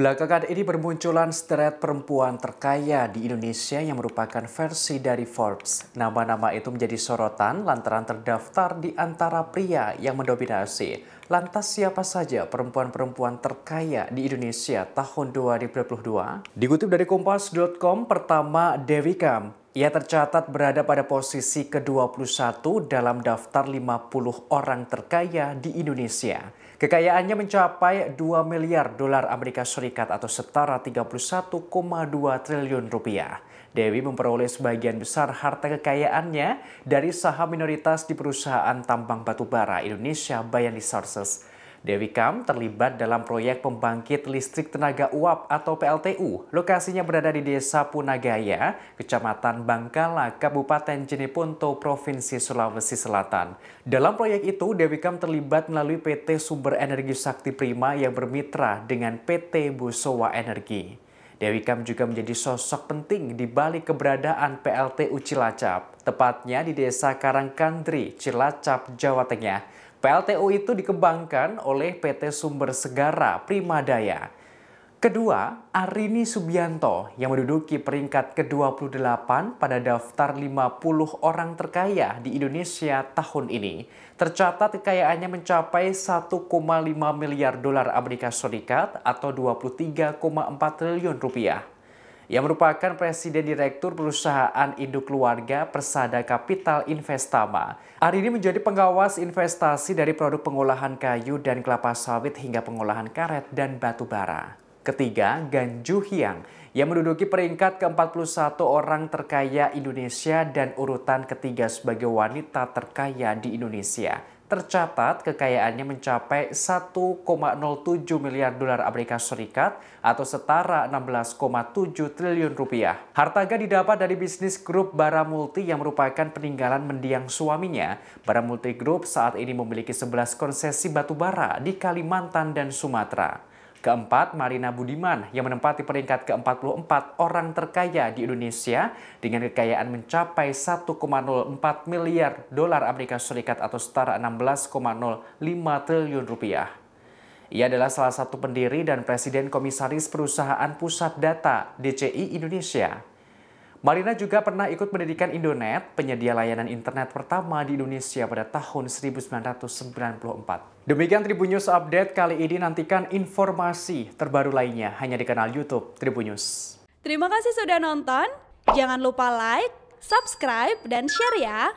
Belakangan ini bermunculan sederet perempuan terkaya di Indonesia yang merupakan versi dari Forbes. Nama-nama itu menjadi sorotan lantaran terdaftar di antara pria yang mendominasi. Lantas siapa saja perempuan-perempuan terkaya di Indonesia tahun 2022? Dikutip dari kompas.com, pertama Dewi Kam, ia tercatat berada pada posisi ke-21 dalam daftar 50 orang terkaya di Indonesia. Kekayaannya mencapai 2 miliar dolar Amerika Serikat atau setara 31,2 triliun rupiah. Dewi memperoleh sebagian besar harta kekayaannya dari saham minoritas di perusahaan tambang batubara Indonesia Bayan Resources Dewi Kam terlibat dalam proyek pembangkit listrik tenaga uap atau PLTU. Lokasinya berada di Desa Punagaya, Kecamatan Bangkala, Kabupaten Jeneponto, Provinsi Sulawesi Selatan. Dalam proyek itu, Dewi Kam terlibat melalui PT Sumber Energi Sakti Prima yang bermitra dengan PT Busowa Energi. Dewi Kam juga menjadi sosok penting di balik keberadaan PLTU Cilacap, tepatnya di Desa Karangkandri, Cilacap, Jawa Tengah. PLTU itu dikembangkan oleh PT Sumber Segara Primadaya. Kedua, Arini Subianto yang menduduki peringkat ke-28 pada daftar 50 orang terkaya di Indonesia tahun ini. Tercatat kekayaannya mencapai 1,5 miliar dolar Amerika Serikat atau 23,4 triliun rupiah yang merupakan Presiden Direktur Perusahaan Induk Keluarga Persada Kapital Investama. Hari ini menjadi pengawas investasi dari produk pengolahan kayu dan kelapa sawit hingga pengolahan karet dan batu bara. Ketiga, Ganju Hiang, yang menduduki peringkat ke-41 orang terkaya Indonesia dan urutan ketiga sebagai wanita terkaya di Indonesia tercatat kekayaannya mencapai 1,07 miliar dolar Amerika Serikat atau setara 16,7 triliun rupiah. Hartaga didapat dari bisnis grup Bara Multi yang merupakan peninggalan mendiang suaminya. Bara Multi Group saat ini memiliki 11 konsesi batu bara di Kalimantan dan Sumatera. Keempat, Marina Budiman yang menempati peringkat ke-44 orang terkaya di Indonesia dengan kekayaan mencapai 1,04 miliar dolar Amerika Serikat atau setara 16,05 triliun rupiah. Ia adalah salah satu pendiri dan presiden komisaris perusahaan pusat data DCI Indonesia. Marina juga pernah ikut pendidikan Indonet, penyedia layanan internet pertama di Indonesia pada tahun 1994. Demikian Tribun News Update kali ini nantikan informasi terbaru lainnya hanya di kanal YouTube Tribun News. Terima kasih sudah nonton. Jangan lupa like, subscribe, dan share ya.